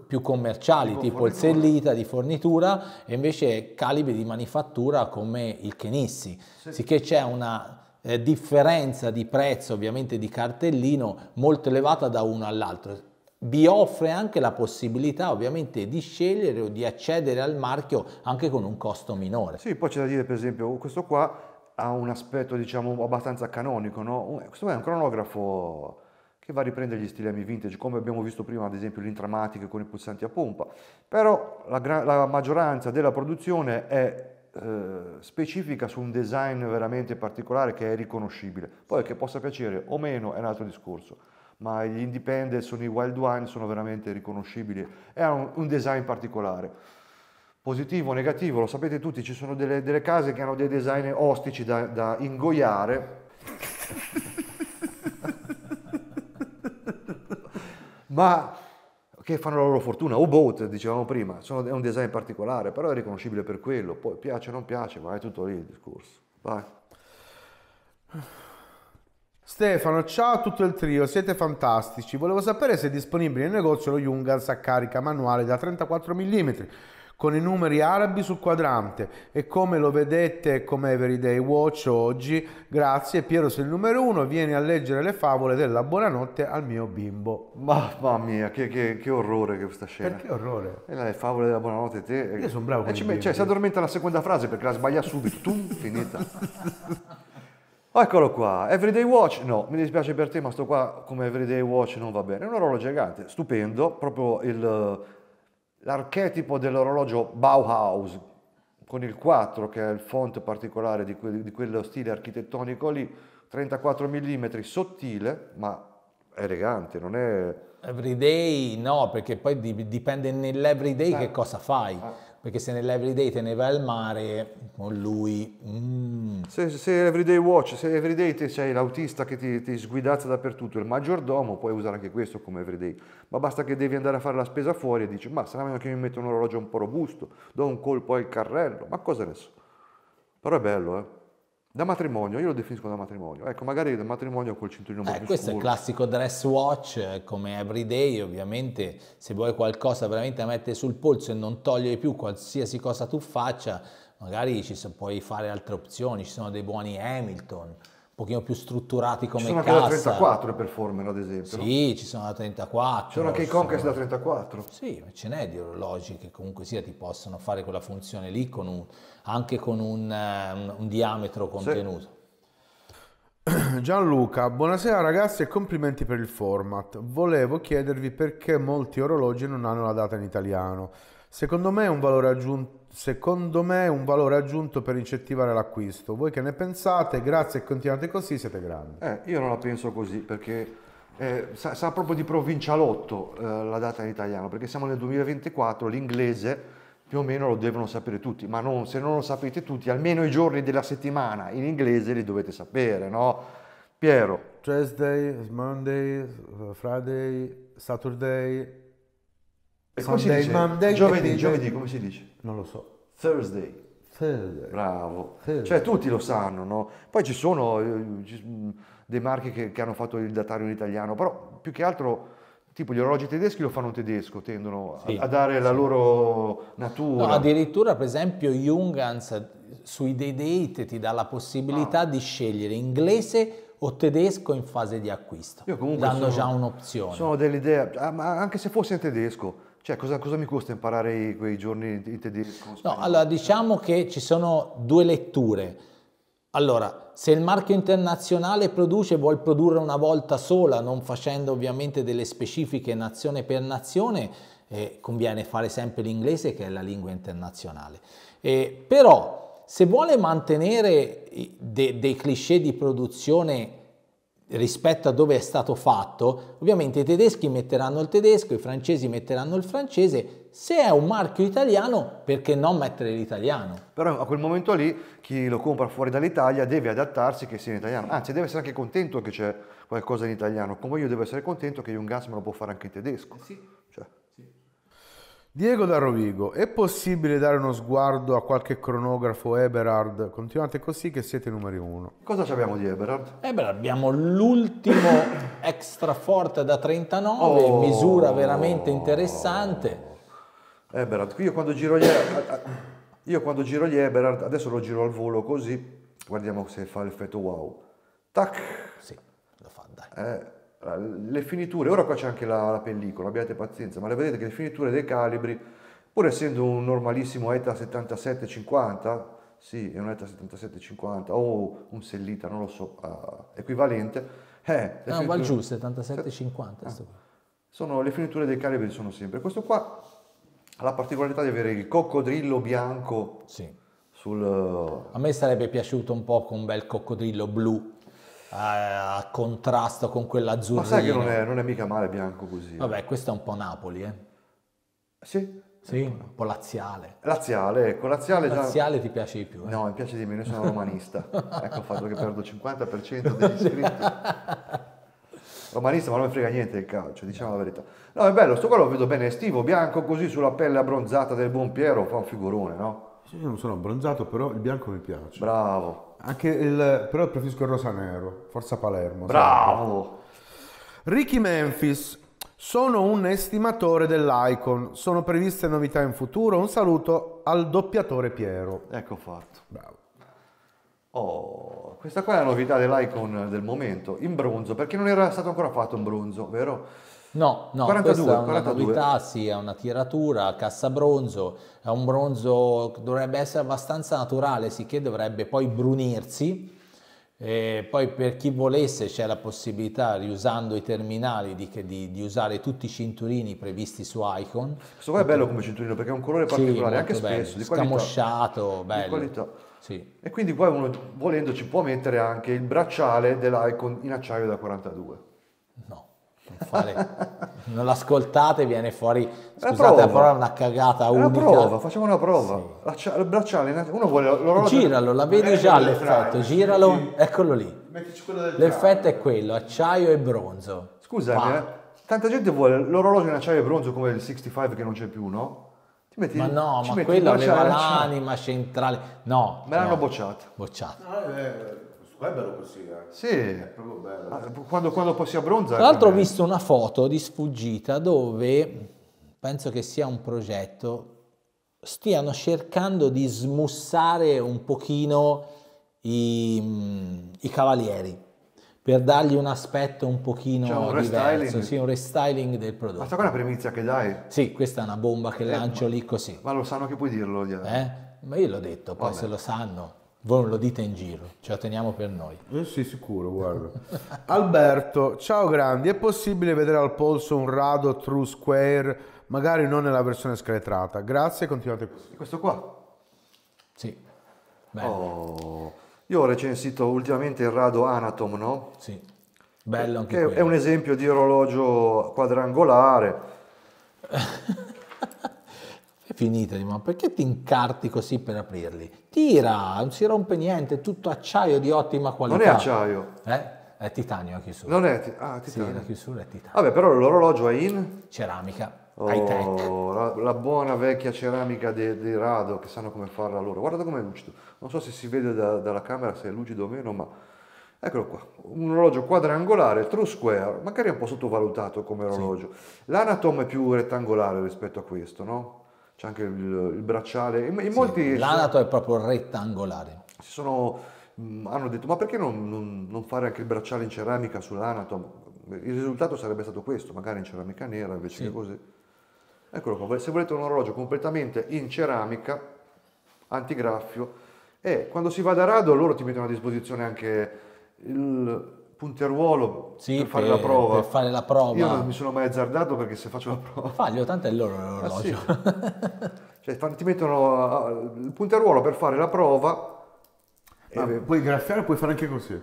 più commerciali, tipo, tipo il Sellita di fornitura, e invece calibri di manifattura come il Kenissi. Sì. Sicché c'è una eh, differenza di prezzo, ovviamente di cartellino, molto elevata da uno all'altro. Vi offre anche la possibilità ovviamente di scegliere o di accedere al marchio anche con un costo minore. Sì, poi c'è da dire per esempio questo qua ha un aspetto diciamo abbastanza canonico, no? Eh, questo è un cronografo che va a riprendere gli stilemi vintage, come abbiamo visto prima ad esempio l'intramatic con i pulsanti a pompa, però la, la maggioranza della produzione è eh, specifica su un design veramente particolare che è riconoscibile, poi che possa piacere o meno è un altro discorso, ma gli independent sono i wild wine, sono veramente riconoscibili è hanno un design particolare. Positivo, negativo, lo sapete tutti, ci sono delle, delle case che hanno dei design ostici da, da ingoiare. ma che fanno la loro fortuna. O boat, dicevamo prima, sono, è un design particolare, però è riconoscibile per quello. Poi piace o non piace, ma è tutto lì il discorso. Vai. Stefano, ciao a tutto il trio, siete fantastici. Volevo sapere se è disponibile in negozio lo Jungans a carica manuale da 34 mm con i numeri arabi sul quadrante e come lo vedete come Everyday Watch oggi, grazie Piero sei il numero uno, vieni a leggere le favole della buonanotte al mio bimbo. Mamma mia, che, che, che orrore che questa scena. Perché orrore? E le favole della buonanotte te. Eh. Io sono bravo. Eh, con cioè, si addormenta la seconda frase perché la sbaglia subito, tum, finita. Eccolo qua, Everyday Watch, no, mi dispiace per te ma sto qua come Everyday Watch non va bene, è un orologio gigante, stupendo, proprio il, l'archetipo dell'orologio Bauhaus, con il 4 che è il font particolare di, que- di quello stile architettonico lì, 34 mm, sottile, ma elegante, non è... Everyday no, perché poi dipende nell'everyday Beh. che cosa fai. Ah perché se nell'everyday te ne vai al mare, con lui... Mm. Se, se everyday watch, se everyday te c'hai l'autista che ti, ti, sguidazza dappertutto, il maggiordomo, puoi usare anche questo come everyday, ma basta che devi andare a fare la spesa fuori e dici, ma sarà meglio che mi metto un orologio un po' robusto, do un colpo al carrello, ma cosa ne so. Però è bello, eh? Da matrimonio, io lo definisco da matrimonio. Ecco, magari da matrimonio col cinturino un eh, Questo scuro. è il classico dress watch eh, come everyday, ovviamente se vuoi qualcosa veramente da mettere sul polso e non togliere più qualsiasi cosa tu faccia, magari ci so, puoi fare altre opzioni, ci sono dei buoni Hamilton, pochino più strutturati come ci sono cassa. anche da 34 le performer ad esempio sì no? ci sono da 34 ci sono anche i Conquest sono... da 34 sì ma ce n'è di orologi che comunque sia ti possono fare quella funzione lì con un, anche con un, eh, un, un diametro contenuto sì. Gianluca, buonasera ragazzi e complimenti per il format. Volevo chiedervi perché molti orologi non hanno la data in italiano. Secondo me è un valore aggiunto secondo me un valore aggiunto per incentivare l'acquisto. Voi che ne pensate? Grazie e continuate così, siete grandi. Eh, io non la penso così perché eh, sa, sa, proprio di provincialotto eh, la data in italiano, perché siamo nel 2024, l'inglese più o meno lo devono sapere tutti, ma non, se non lo sapete tutti, almeno i giorni della settimana in inglese li dovete sapere, no? Piero. Thursday, Monday, Friday, Saturday, e come si dice? Monday, giovedì, giovedì, come si dice? Non lo so. Thursday. Thursday. Bravo. Thursday. Cioè tutti lo sanno, no? Poi ci sono eh, dei marchi che, che, hanno fatto il datario in italiano, però più che altro tipo gli orologi tedeschi lo fanno in tedesco, tendono sì. a, a, dare sì. la loro natura. No, addirittura per esempio Jungans sui day date ti dà la possibilità ah. di scegliere inglese o tedesco in fase di acquisto, Io comunque dando sono, già un'opzione. Sono dell'idea, ah, ma anche se fosse in tedesco, cioè, cosa, cosa, mi costa imparare quei giorni in tedesco? No, allora diciamo che ci sono due letture. Allora, se il marchio internazionale produce, vuol produrre una volta sola, non facendo ovviamente delle specifiche nazione per nazione, eh, conviene fare sempre l'inglese che è la lingua internazionale. Eh, però, se vuole mantenere de- dei cliché di produzione rispetto a dove è stato fatto, ovviamente i tedeschi metteranno il tedesco, i francesi metteranno il francese, se è un marchio italiano perché non mettere l'italiano? Però a quel momento lì chi lo compra fuori dall'Italia deve adattarsi che sia in italiano, anzi deve essere anche contento che c'è qualcosa in italiano, come io devo essere contento che Jungas me lo può fare anche in tedesco. Eh sì. Cioè. Diego da Rovigo, è possibile dare uno sguardo a qualche cronografo Eberhard? Continuate così che siete numero uno. Cosa abbiamo di Eberhard? Eberhard abbiamo l'ultimo extra forte da 39, oh, misura veramente interessante. Oh. Eberhard, io quando giro gli, io quando giro gli Eberhard, adesso lo giro al volo così, guardiamo se fa l'effetto wow. Tac! Sì, lo fa, dai. Eh le finiture, ora qua c'è anche la, la pellicola, abbiate pazienza, ma le vedete che le finiture dei calibri, pur essendo un normalissimo ETA 7750, sì, è un ETA 7750 o un Sellita, non lo so, uh, equivalente. Eh, no, finiture... va giù 7750. Eh. Sono, le finiture dei calibri sono sempre. Questo qua ha la particolarità di avere il coccodrillo bianco. Sì. Sul... A me sarebbe piaciuto un po' con un bel coccodrillo blu a, eh, a contrasto con quell'azzurro. Ma sai che non è, non è, mica male bianco così. Vabbè, eh. questo è un po' Napoli, eh? Sì. Sì, un po' laziale. Laziale, ecco, laziale già... ti piace di più? Eh? No, mi piace di meno, io sono romanista. ecco il fatto che perdo il 50% degli iscritti. romanista, ma non mi frega niente il calcio, diciamo la verità. No, è bello, sto qua lo vedo bene estivo, bianco così sulla pelle abbronzata del buon Piero, fa un figurone, no? Sì, io non sono abbronzato, però il bianco mi piace. Bravo. Anche il, però preferisco il rosa nero, forza Palermo. Bravo! Sempre. Ricky Memphis, sono un estimatore dell'Icon, sono previste novità in futuro, un saluto al doppiatore Piero. Ecco fatto. Bravo. Oh, questa qua è la novità dell'Icon del momento, in bronzo, perché non era stato ancora fatto in bronzo, vero? No, no, 42, questa è una 42. novità, sì, è una tiratura, cassa bronzo, è un bronzo che dovrebbe essere abbastanza naturale, sicché dovrebbe poi brunirsi. E poi per chi volesse c'è la possibilità, riusando i terminali, di, di, di, usare tutti i cinturini previsti su Icon. Questo qua è bello come cinturino perché è un colore particolare, sì, anche spesso, di qualità. Scamosciato, bello. Di qualità. Sì. E quindi poi uno volendo ci può mettere anche il bracciale dell'Icon in acciaio da 42. No. Non, fare... non l'ascoltate, viene fuori. Scusate la parola, una cagata unica. prova, facciamo una prova. Sì. La, il bracciale, uno vuole l'orologio. Giralo, la vedi ecco già l'effetto. Giralo, eccolo lì. L'effetto è quello, acciaio e bronzo. Scusa, eh, tanta gente vuole l'orologio in acciaio e bronzo come il 65 che non c'è più, no? Metti, ma no, ma quello aveva eh? l'anima centrale. No. Me l'hanno no. bocciato. Bocciato. Ah, eh, è bello così, eh? Sì. È proprio bello. Ah, quando, quando poi si abbronza... Tra l'altro ho visto una foto di sfuggita dove, penso che sia un progetto, stiano cercando di smussare un pochino i, i cavalieri per dargli un aspetto un pochino cioè, un diverso, sì, un restyling del prodotto. Ma sta qua è una primizia che dai? Sì, questa è una bomba che eh, lancio ma, lì così. Ma lo sanno che puoi dirlo? Eh? Ma io l'ho detto, poi Vabbè. se lo sanno. Voi non lo dite in giro, ce la teniamo per noi. Eh sì, sicuro, guarda. Alberto, ciao grandi, è possibile vedere al polso un rado True Square, magari non nella versione scheletrata? Grazie, continuate così. Questo qua? Sì. Oh, Bello. Oh, io ho recensito ultimamente il rado Anatom, no? Sì. Bello anche quello. è un esempio di orologio quadrangolare. È finita, ma perché ti incarti così per aprirli? Tira, non si rompe niente, tutto acciaio di ottima qualità. Non è acciaio. Eh? È titanio a chiusura. Non è ti- ah, titanio. Sì, la chiusura è titanio. Vabbè, però l'orologio è in? Ceramica. Oh, la, la, buona vecchia ceramica di Rado che sanno come farla loro. Guarda com'è lucido. Non so se si vede da, dalla camera se è lucido o meno, ma eccolo qua. Un orologio quadrangolare, true square, magari un po' sottovalutato come orologio. Sì. L'anatom è più rettangolare rispetto a questo, no? c'è anche il, il bracciale. In, in sì, molti, l'anato è proprio rettangolare. Sono, mm, hanno detto, ma perché non, non, non fare anche il bracciale in ceramica sull'anato? Il risultato sarebbe stato questo, magari in ceramica nera invece sì. che così. Eccolo qua, se volete un orologio completamente in ceramica, antigraffio, e quando si va da rado loro ti mettono a disposizione anche il, punteruolo sì, per fare per, la prova. Per fare la prova. Io non mi sono mai azzardato perché se faccio la prova... Faglio, tanto è loro l'orologio. Ah, sì. cioè, ti mettono eh, il punteruolo per fare la prova. e... puoi graffiare puoi fare anche così?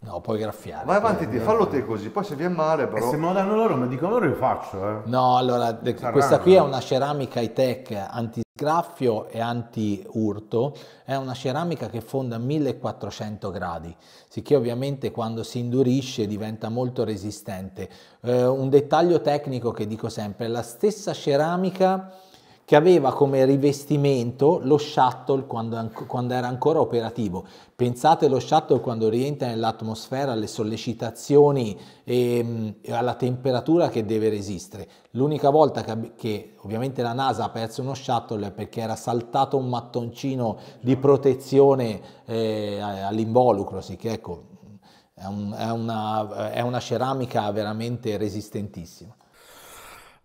No, puoi graffiare. Vai avanti, te, eh, fallo eh. te così, poi se viene male però... E se me lo danno loro, ma dicono loro io faccio, eh. No, allora, Sarà questa qui è una ceramica high-tech anti, Graffio e antiurto è una ceramica che fonda a 1400 gradi, sicché ovviamente quando si indurisce diventa molto resistente. Eh, un dettaglio tecnico che dico sempre, è la stessa ceramica che aveva come rivestimento lo shuttle quando, quando, era ancora operativo. Pensate allo shuttle quando rientra nell'atmosfera, alle sollecitazioni e, ehm, e, alla temperatura che deve resistere. L'unica volta che, che ovviamente la NASA ha perso uno shuttle è perché era saltato un mattoncino di protezione eh, all'involucro, sì che ecco, è, un, è, una, è una ceramica veramente resistentissima.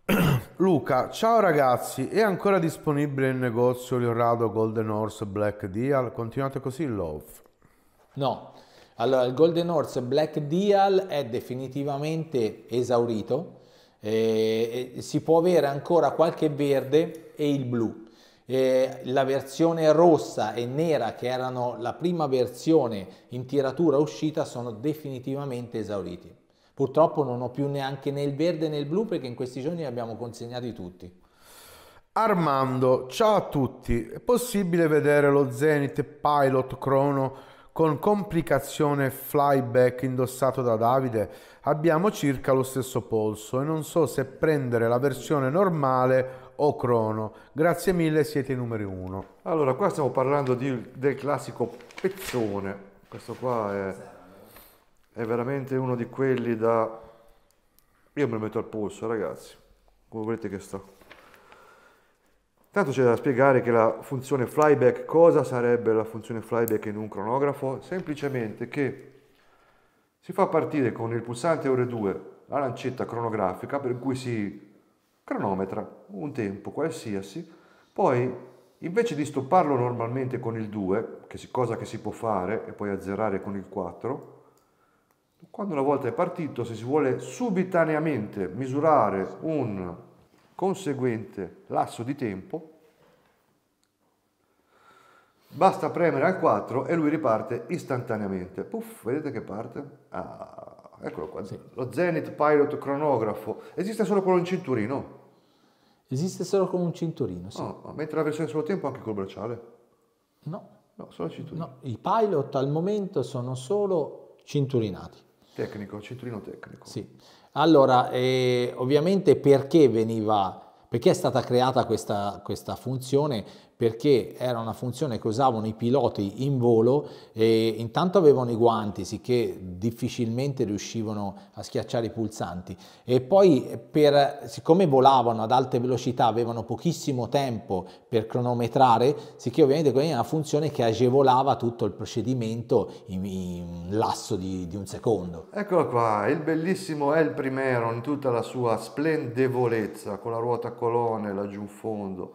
Luca, ciao ragazzi, è ancora disponibile in negozio l'Orado Golden Horse Black Deal? Continuate così, Love. No, allora il Golden Horse Black Deal è definitivamente esaurito, eh, si può avere ancora qualche verde e il blu. Eh, la versione rossa e nera, che erano la prima versione in tiratura uscita, sono definitivamente esauriti. Purtroppo non ho più neanche né il verde né il blu perché in questi giorni li abbiamo consegnati tutti. Armando, ciao a tutti. È possibile vedere lo Zenith Pilot Chrono con complicazione flyback indossato da Davide? Abbiamo circa lo stesso polso e non so se prendere la versione normale o crono. Grazie mille, siete i numeri uno. Allora, qua stiamo parlando di, del classico pezzone. Questo qua è è veramente uno di quelli da... Io me lo metto al polso, ragazzi, come volete che sto. Tanto c'è da spiegare che la funzione flyback, cosa sarebbe la funzione flyback in un cronografo? Semplicemente che si fa partire con il pulsante ore 2 la lancetta cronografica per cui si cronometra un tempo qualsiasi, poi invece di stopparlo normalmente con il 2, che si, cosa che si può fare e poi azzerare con il 4, quando una volta è partito, se si vuole subitaneamente misurare un conseguente lasso di tempo, basta premere al 4 e lui riparte istantaneamente. Puff, vedete che parte? Ah, eccolo qua, sì. lo Zenith Pilot Cronografo. Esiste solo con un cinturino? Esiste solo con un cinturino, sì. Oh, mentre la versione solo tempo anche col bracciale? No. No, solo cinturino. No, i pilot al momento sono solo cinturinati. Tecnico, cinturino tecnico. Sì. Allora, eh, ovviamente perché veniva, perché è stata creata questa, questa funzione? perché era una funzione che usavano i piloti in volo e intanto avevano i guanti, sicché difficilmente riuscivano a schiacciare i pulsanti e poi per, siccome volavano ad alte velocità avevano pochissimo tempo per cronometrare, sicché ovviamente quella era una funzione che agevolava tutto il procedimento in, in lasso di, di, un secondo. Eccolo qua, il bellissimo El Primero in tutta la sua splendevolezza con la ruota colonne laggiù in fondo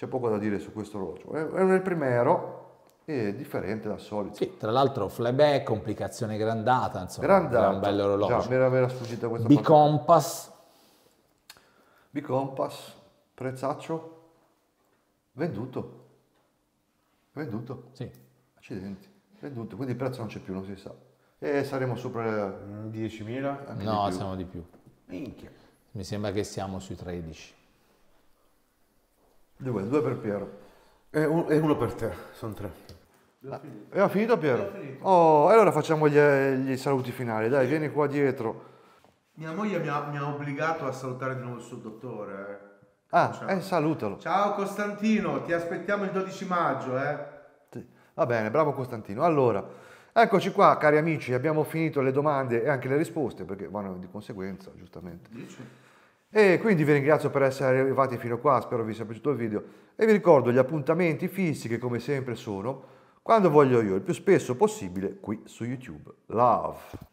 c'è poco da dire su questo orologio. È un El Primero e differente dal solito. Sì, tra l'altro flyback, complicazione grandata, insomma, grandata, un bello orologio. Già, mi era, era sfuggita questa B-Compass, prezzaccio, venduto. Venduto? Sì. Accidenti, venduto. Quindi il prezzo non c'è più, non si sa. E saremo sopra 10.000? Mm, no, di siamo di più. Minchia. Mi sembra che siamo sui 13. Due, due per Piero. E, eh, un, e eh, uno per te, sono tre. Ah, Abbiamo finito Piero? Abbiamo finito. Oh, allora facciamo gli, gli saluti finali, dai, sì. vieni qua dietro. Mia moglie mi ha, mi ha, obbligato a salutare di nuovo il suo dottore. Eh. Ah, Ciao. eh, salutalo. Ciao Costantino, ti aspettiamo il 12 maggio, eh. Sì. Va bene, bravo Costantino. Allora, eccoci qua, cari amici, abbiamo finito le domande e anche le risposte, perché vanno di conseguenza, giustamente. Dici? E quindi vi ringrazio per essere arrivati fino a qua, spero vi sia piaciuto il video. E vi ricordo gli appuntamenti fissi che come sempre sono quando voglio io, il più spesso possibile qui su YouTube. Love!